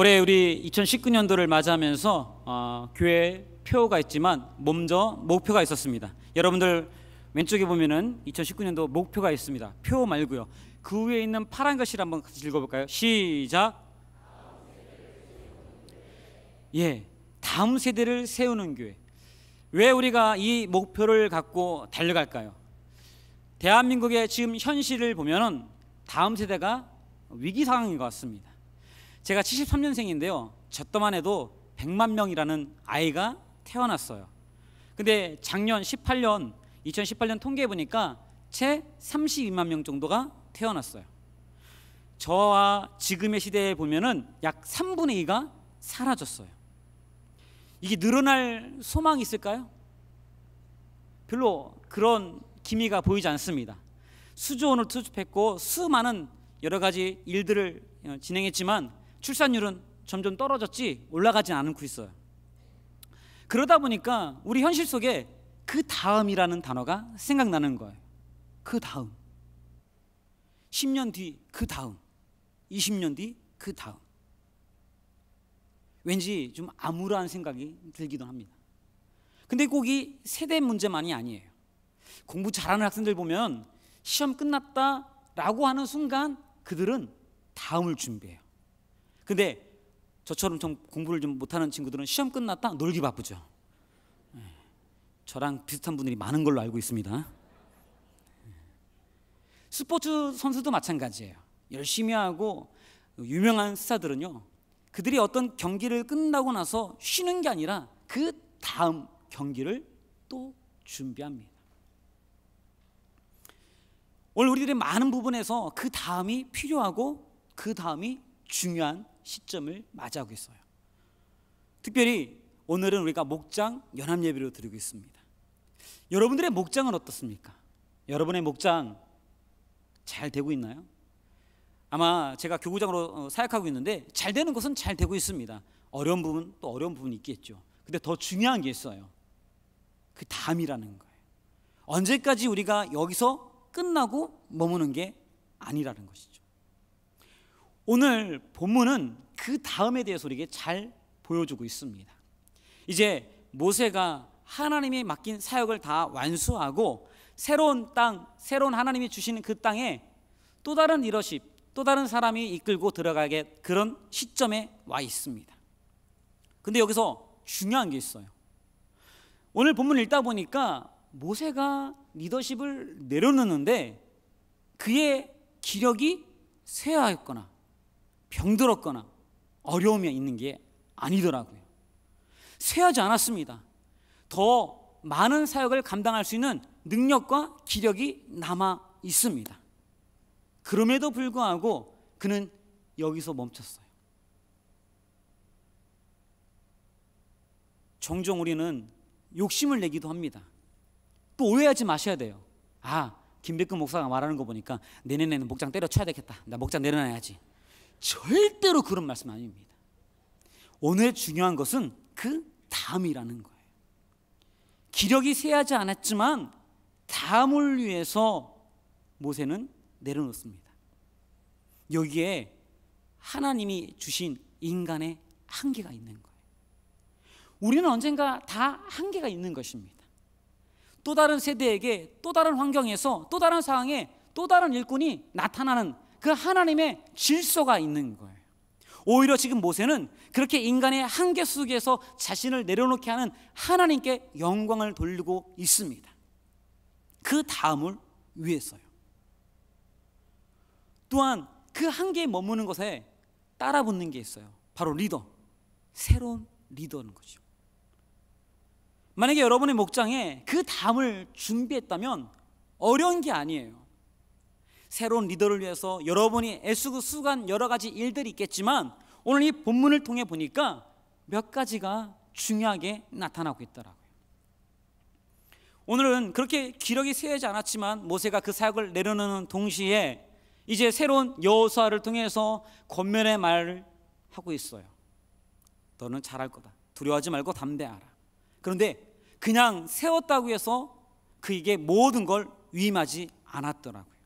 올해 우리 2019년도를 맞이하면서 어, 교회 표가 있지만 먼저 목표가 있었습니다. 여러분들 왼쪽에 보면은 2019년도 목표가 있습니다. 표 말고요. 그 위에 있는 파란 글씨를 한번 같이 읽어볼까요? 시작. 예, 다음 세대를 세우는 교회. 왜 우리가 이 목표를 갖고 달려갈까요? 대한민국의 지금 현실을 보면은 다음 세대가 위기 상황인 것 같습니다. 제가 73년생인데요. 저 때만 해도 100만 명이라는 아이가 태어났어요. 근데 작년 18년 2018년 통계해 보니까 채 32만 명 정도가 태어났어요. 저와 지금의 시대에 보면은 약 3분의 2가 사라졌어요. 이게 늘어날 소망이 있을까요? 별로 그런 기미가 보이지 않습니다. 수조원을 투입했고 수많은 여러 가지 일들을 어, 진행했지만 출산율은 점점 떨어졌지 올라가지 않고 있어요. 그러다 보니까 우리 현실 속에 그 다음이라는 단어가 생각나는 거예요. 그 다음. 10년 뒤 그 다음. 20년 뒤 그 다음. 왠지 좀 암울한 생각이 들기도 합니다. 근데 꼭이 세대 문제만이 아니에요. 공부 잘하는 학생들 보면 시험 끝났다라고 하는 순간 그들은 다음을 준비해요. 근데 저처럼 좀 공부를 좀 못하는 친구들은 시험 끝났다 놀기 바쁘죠. 예. 저랑 비슷한 분들이 많은 걸로 알고 있습니다. 예. 스포츠 선수도 마찬가지예요. 열심히 하고 유명한 스타들은요. 그들이 어떤 경기를 끝나고 나서 쉬는 게 아니라 그 다음 경기를 또 준비합니다. 오늘 우리들의 많은 부분에서 그 다음이 필요하고 그 다음이 중요한 시점을 맞이하고 있어요. 특별히 오늘은 우리가 목장 연합 예배로 드리고 있습니다. 여러분들의 목장은 어떻습니까? 여러분의 목장 잘 되고 있나요? 아마 제가 교구장으로 어, 사역하고 있는데 잘 되는 것은 잘 되고 있습니다. 어려운 부분 또 어려운 부분이 있겠죠. 근데 더 중요한 게 있어요. 그 다음이라는 거예요. 언제까지 우리가 여기서 끝나고 머무는 게 아니라는 것이죠. 오늘 본문은 그 다음에 대해서 우리에게 잘 보여주고 있습니다. 이제 모세가 하나님이 맡긴 사역을 다 완수하고 새로운 땅, 새로운 하나님이 주시는 그 땅에 또 다른 리더십, 또 다른 사람이 이끌고 들어가게 그런 시점에 와 있습니다. 근데 여기서 중요한 게 있어요. 오늘 본문 읽다 보니까 모세가 리더십을 내려놓는데 그의 기력이 쇠하였거나 병들었거나 어려움이 있는 게 아니더라고요. 쇠하지 않았습니다. 더 많은 사역을 감당할 수 있는 능력과 기력이 남아 있습니다. 그럼에도 불구하고 그는 여기서 멈췄어요. 종종 우리는 욕심을 내기도 합니다. 또 오해하지 마셔야 돼요. 아, 김백근 목사가 말하는 거 보니까 내년에는 목장 때려쳐야 되겠다. 나 목장 내려놔야지. 절대로 그런 말씀 아닙니다. 오늘 중요한 것은 그 다음이라는 거예요. 기력이 세하지 않았지만 다음을 위해서 모세는 내려놓습니다. 여기에 하나님이 주신 인간의 한계가 있는 거예요. 우리는 언젠가 다 한계가 있는 것입니다. 또 다른 세대에게 또 다른 환경에서 또 다른 상황에 또 다른 일꾼이 나타나는 그 하나님의 질서가 있는 거예요. 오히려 지금 모세는 그렇게 인간의 한계 속에서 자신을 내려놓게 하는 하나님께 영광을 돌리고 있습니다. 그 다음을 위해서요. 또한 그 한계에 머무는 것에 따라붙는 게 있어요. 바로 리더. 새로운 리더는 거죠. 만약에 여러분의 목장에 그 다음을 준비했다면 어려운 게 아니에요. 새로운 리더를 위해서 여러분이 애쓰고 수간 여러 가지 일들이 있겠지만 오늘 이 본문을 통해 보니까 몇 가지가 중요하게 나타나고 있더라고요. 오늘은 그렇게 기력이 세지 않았지만 모세가 그 사역을 내려놓는 동시에 이제 새로운 여호수아를 통해서 권면의 말을 하고 있어요. 너는 잘할 거다. 두려워하지 말고 담대하라. 그런데 그냥 세웠다고 해서 그에게 모든 걸 위임하지 않았더라고요.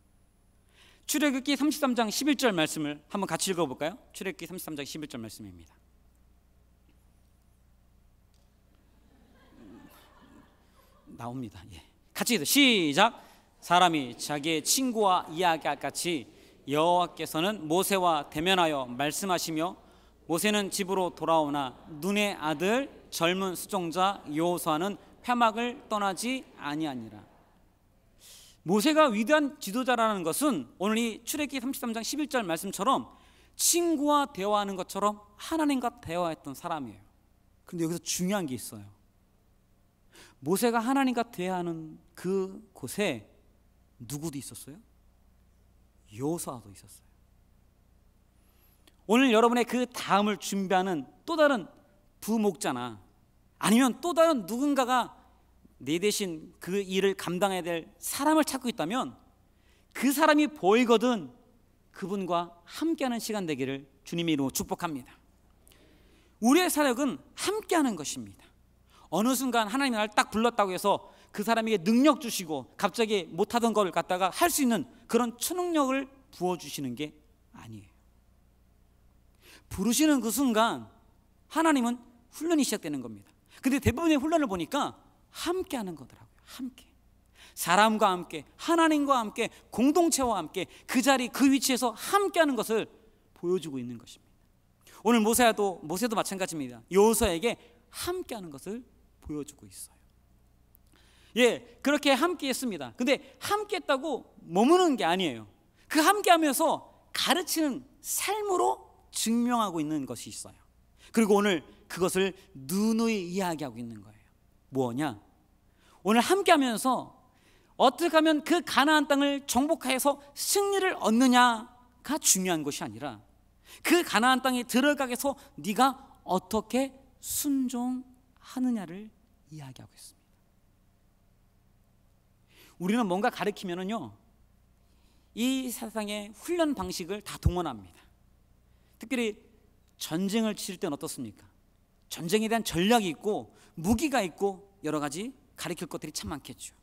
출애굽기 33장 11절 말씀을 한번 같이 읽어 볼까요? 출애굽기 33장 11절 말씀입니다. 나옵니다. 예. 같이 해서 시작. 사람이 자기의 친구와 이야기할 같이 여호와께서는 모세와 대면하여 말씀하시며 모세는 집으로 돌아오나 눈의 아들 젊은 수종자 여호수아는 폐막을 떠나지 아니하니라. 모세가 위대한 지도자라는 것은 오늘 이 출애기 33장 11절 말씀처럼 친구와 대화하는 것처럼 하나님과 대화했던 사람이에요. 근데 여기서 중요한 게 있어요. 모세가 하나님과 대화하는 그 곳에 누구도 있었어요? 요사도 있었어요. 오늘 여러분의 그 다음을 준비하는 또 다른 부목자나 아니면 또 다른 누군가가 내 네 대신 그 일을 감당해야 될 사람을 찾고 있다면 그 사람이 보이거든 그분과 함께하는 시간 되기를 주님의 이름으로 축복합니다. 우리의 사역은 함께하는 것입니다. 어느 순간 하나님이 나를 딱 불렀다고 해서 그 사람에게 능력 주시고 갑자기 못하던 걸 갖다가 할 수 있는 그런 초능력을 부어주시는 게 아니에요. 부르시는 그 순간 하나님은 훈련이 시작되는 겁니다. 근데 대부분의 훈련을 보니까 함께 하는 거더라고요. 함께. 사람과 함께, 하나님과 함께, 공동체와 함께 그 자리, 그 위치에서 함께 하는 것을 보여주고 있는 것입니다. 오늘 모세도 모세도 마찬가지입니다. 여호에게 함께 하는 것을 보여주고 있어요. 예, 그렇게 함께 했습니다. 근데 함께 했다고 머무는 게 아니에요. 그 함께 하면서 가르치는 삶으로 증명하고 있는 것이 있어요. 그리고 오늘 그것을 누누이 이야기하고 있는 거예요. 뭐냐? 오늘 함께 하면서 어떻게 하면 그 가나안 땅을 정복해서 승리를 얻느냐가 중요한 것이 아니라 그 가나안 땅에 들어가게서 네가 어떻게 순종하느냐를 이야기하고 있습니다. 우리는 뭔가 가르치면은요. 이 세상의 훈련 방식을 다 동원합니다. 특별히 전쟁을 치를 때는 어떻습니까? 전쟁에 대한 전략이 있고 무기가 있고 여러 가지 가리킬 것들이 참 많겠죠.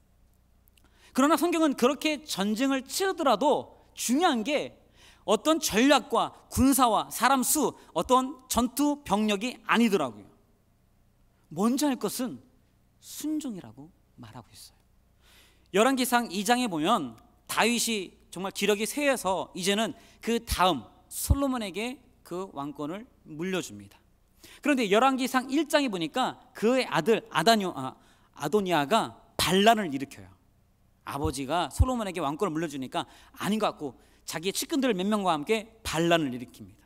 그러나 성경은 그렇게 전쟁을 치르더라도 중요한 게 어떤 전략과 군사와 사람 수, 어떤 전투 병력이 아니더라고요. 먼저 할 것은 순종이라고 말하고 있어요. 열왕기상 2장에 보면 다윗이 정말 기력이 쇠해서 이제는 그 다음 솔로몬에게 그 왕권을 물려줍니다. 그런데 열왕기상 1장에 보니까 그의 아들 아다뇨, 아, 아도니아가 반란을 일으켜요. 아버지가 솔로몬에게 왕권을 물려주니까 아닌 것 같고 자기의 측근들 몇 명과 함께 반란을 일으킵니다.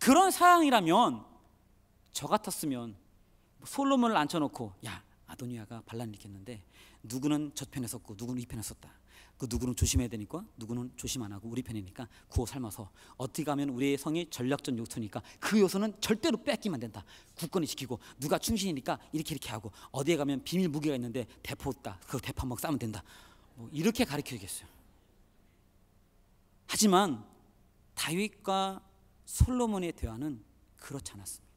그런 상황이라면 저 같았으면 솔로몬을 앉혀놓고 야 아도니아가 반란을 일으켰는데 누구는 저편에 섰고 누구는 이 편에 섰다. 그 누구는 조심해야 되니까 누구는 조심 안 하고 우리 편이니까 구호 삶아서 어떻게 하면 우리의 성이 전략적 요소니까 그 요소는 절대로 뺏기면 된다. 국권을 지키고 누가 충신이니까 이렇게 이렇게 하고 어디에 가면 비밀 무기가 있는데 대포 있다. 그 대포 한번 싸면 된다. 뭐 이렇게 가르쳐 주겠어요. 하지만 다윗과 솔로몬의 대화는 그렇지 않았습니다.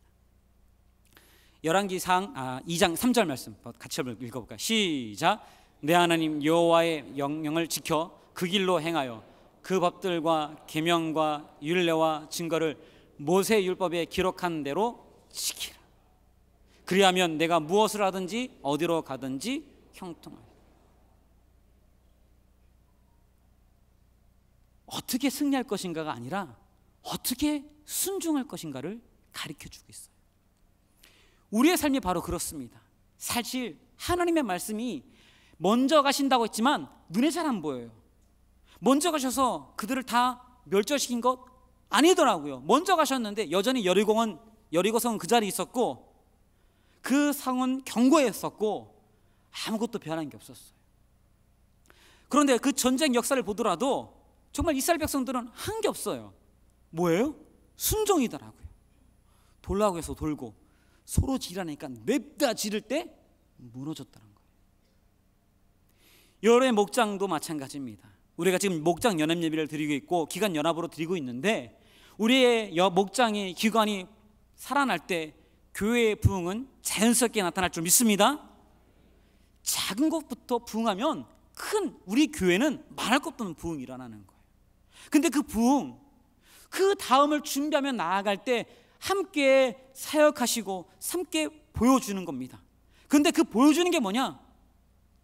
열왕기상 아, 2장 3절 말씀 뭐 같이 한번 읽어볼까요? 시작. 내 하나님 여호와의 영령을 지켜 그 길로 행하여 그 법들과 계명과 율례와 증거를 모세 율법에 기록한 대로 지키라. 그리하면 내가 무엇을 하든지 어디로 가든지 형통하리. 어떻게 승리할 것인가가 아니라 어떻게 순종할 것인가를 가르쳐 주고 있어요. 우리의 삶이 바로 그렇습니다. 사실 하나님의 말씀이 먼저 가신다고 했지만 눈에 잘 안 보여요. 먼저 가셔서 그들을 다 멸절시킨 것 아니더라고요. 먼저 가셨는데 여전히 여리공원 여리고성은 그 자리에 있었고 그 상은 경고했었고 아무것도 변한 게 없었어요. 그런데 그 전쟁 역사를 보더라도 정말 이스라엘 백성들은 한 게 없어요. 뭐예요? 순종이더라고요. 돌라고 해서 돌고 서로 지라니까 냅다 지를 때 무너졌다는 거예요. 열의 목장도 마찬가지입니다. 우리가 지금 목장 연합 예배를 드리고 있고 기간 연합으로 드리고 있는데 우리의 목장의 기관이 살아날 때 교회의 부흥은 자연스럽게 나타날 줄 믿습니다. 작은 것부터 부흥하면 큰 우리 교회는 말할 것 없는 부흥이 일어나는 거예요. 근데 그 부흥 그 다음을 준비하며 나아갈 때 함께 사역하시고 함께 보여주는 겁니다. 근데 그 보여주는 게 뭐냐?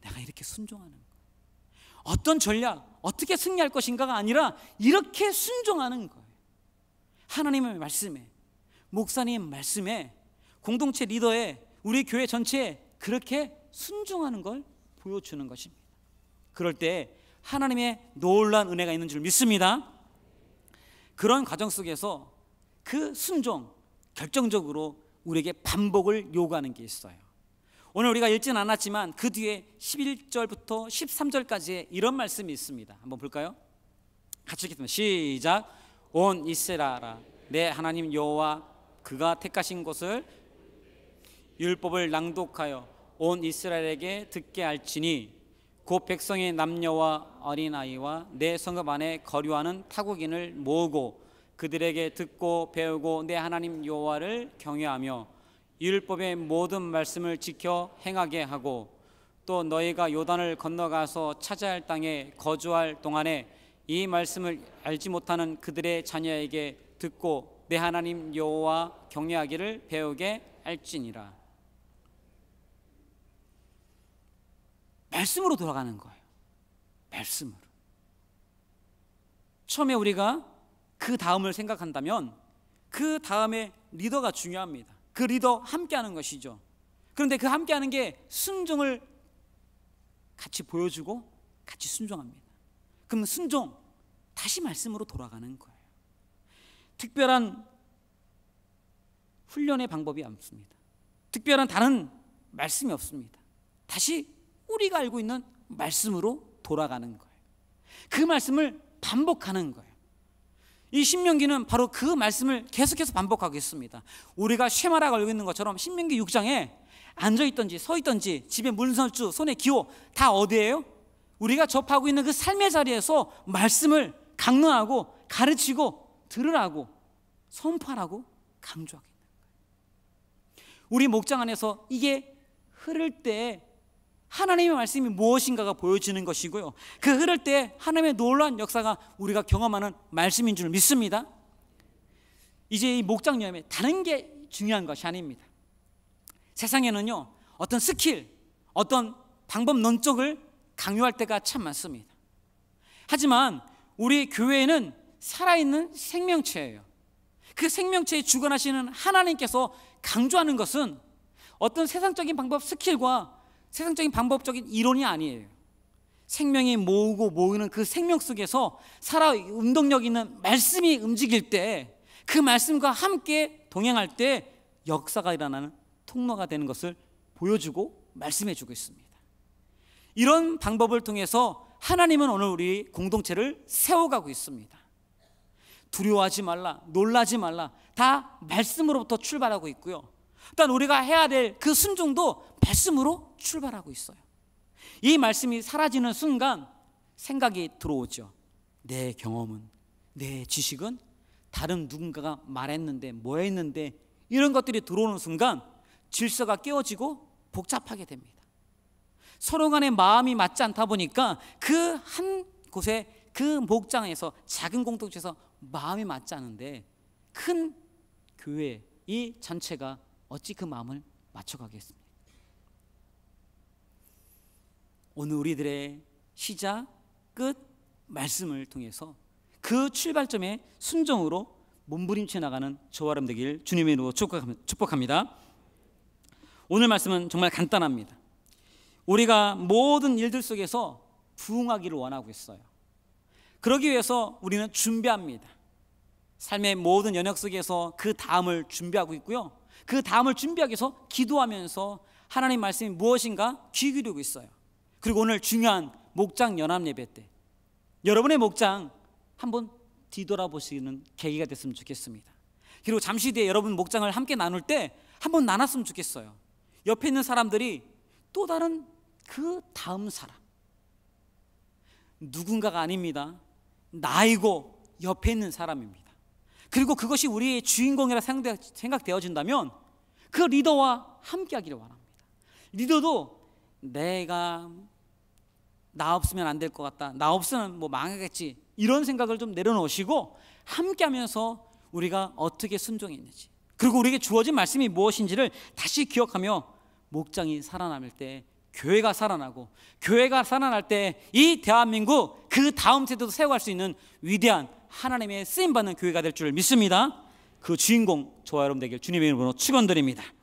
내가 이렇게 순종하는 거. 어떤 전략, 어떻게 승리할 것인가가 아니라 이렇게 순종하는 거예요. 하나님의 말씀에, 목사님 말씀에, 공동체 리더에, 우리 교회 전체에 그렇게 순종하는 걸 보여주는 것입니다. 그럴 때 하나님의 놀란 은혜가 있는 줄 믿습니다. 그런 과정 속에서 그 순종 결정적으로 우리에게 반복을 요구하는 게 있어요. 오늘 우리가 읽진 않았지만 그 뒤에 11절부터 13절까지의 이런 말씀이 있습니다. 한번 볼까요? 같이 읽겠습니다. 시작. 온 이스라라 내 하나님 여호와 그가 택하신 곳을 율법을 낭독하여 온 이스라엘에게 듣게 할지니 곧 백성의 남녀와 어린아이와 내 성읍 안에 거류하는 타국인을 모으고 그들에게 듣고 배우고 내 하나님 여호와를 경외하며 율법의 모든 말씀을 지켜 행하게 하고 또 너희가 요단을 건너가서 차지할 땅에 거주할 동안에 이 말씀을 알지 못하는 그들의 자녀에게 듣고 내 하나님 여호와 경외하기를 배우게 할지니라. 말씀으로 돌아가는 거예요. 말씀으로. 처음에 우리가 그 다음을 생각한다면 그 다음에 리더가 중요합니다. 그 리더 함께하는 것이죠. 그런데 그 함께하는 게 순종을 같이 보여주고 같이 순종합니다. 그럼 순종 다시 말씀으로 돌아가는 거예요. 특별한 훈련의 방법이 없습니다. 특별한 다른 말씀이 없습니다. 다시 우리가 알고 있는 말씀으로 돌아가는 거예요. 그 말씀을 반복하는 거예요. 이 신명기는 바로 그 말씀을 계속해서 반복하고 있습니다. 우리가 쉐마라고 고 있는 것처럼 신명기 6장에 앉아 있던지 서 있던지 집에 문설주 손에 기호 다 어디예요? 우리가 접하고 있는 그 삶의 자리에서 말씀을 강론하고 가르치고 들으라고 선포하라고 강조하고 있 우리 목장 안에서 이게 흐를 때 하나님의 말씀이 무엇인가가 보여지는 것이고요. 그 흐를 때 하나님의 놀라운 역사가 우리가 경험하는 말씀인 줄 믿습니다. 이제 이 목장 여행에 다른 게 중요한 것이 아닙니다. 세상에는요, 어떤 스킬, 어떤 방법 논적을 강요할 때가 참 많습니다. 하지만 우리 교회는 살아있는 생명체예요. 그 생명체에 주관하시는 하나님께서 강조하는 것은 어떤 세상적인 방법 스킬과 세상적인 방법적인 이론이 아니에요. 생명이 모으고 모으는 그 생명 속에서 살아 운동력 있는 말씀이 움직일 때 그 말씀과 함께 동행할 때 역사가 일어나는 통로가 되는 것을 보여주고 말씀해 주고 있습니다. 이런 방법을 통해서 하나님은 오늘 우리 공동체를 세워가고 있습니다. 두려워하지 말라, 놀라지 말라. 다 말씀으로부터 출발하고 있고요. 일단 그러니까 우리가 해야 될 그 순종도 말씀으로 출발하고 있어요. 이 말씀이 사라지는 순간 생각이 들어오죠. 내 경험은, 내 지식은 다른 누군가가 말했는데 뭐 했는데 이런 것들이 들어오는 순간 질서가 깨어지고 복잡하게 됩니다. 서로 간의 마음이 맞지 않다 보니까 그 한 곳에 그 목장에서 작은 공동체에서 마음이 맞지 않은데 큰 교회 이 전체가 어찌 그 마음을 맞춰가겠습니까? 오늘 우리들의 시작, 끝, 말씀을 통해서 그 출발점에 순종으로 몸부림쳐 나가는 저와 여러분 되길 주님의 이름으로 축복합니다. 오늘 말씀은 정말 간단합니다. 우리가 모든 일들 속에서 부흥하기를 원하고 있어요. 그러기 위해서 우리는 준비합니다. 삶의 모든 연역 속에서 그 다음을 준비하고 있고요. 그 다음을 준비하기 위해서 기도하면서 하나님 말씀이 무엇인가 귀기르고 있어요. 그리고 오늘 중요한 목장 연합 예배 때 여러분의 목장 한번 뒤돌아보시는 계기가 됐으면 좋겠습니다. 그리고 잠시 뒤에 여러분 목장을 함께 나눌 때 한번 나눴으면 좋겠어요. 옆에 있는 사람들이 또 다른 그 다음 사람 누군가가 아닙니다. 나이고 옆에 있는 사람입니다. 그리고 그것이 우리의 주인공이라 생각되어진다면 그 리더와 함께하기를 원합니다. 리더도 내가 나 없으면 안 될 것 같다. 나 없으면 뭐 망하겠지. 이런 생각을 좀 내려놓으시고 함께하면서 우리가 어떻게 순종했는지 그리고 우리에게 주어진 말씀이 무엇인지를 다시 기억하며 목장이 살아남을 때 교회가 살아나고 교회가 살아날 때 이 대한민국 그 다음 세대도 세워갈 수 있는 위대한 하나님의 쓰임 받는 교회가 될 줄 믿습니다. 그 주인공 저와 여러분 되길 주님의 이름으로 축원드립니다.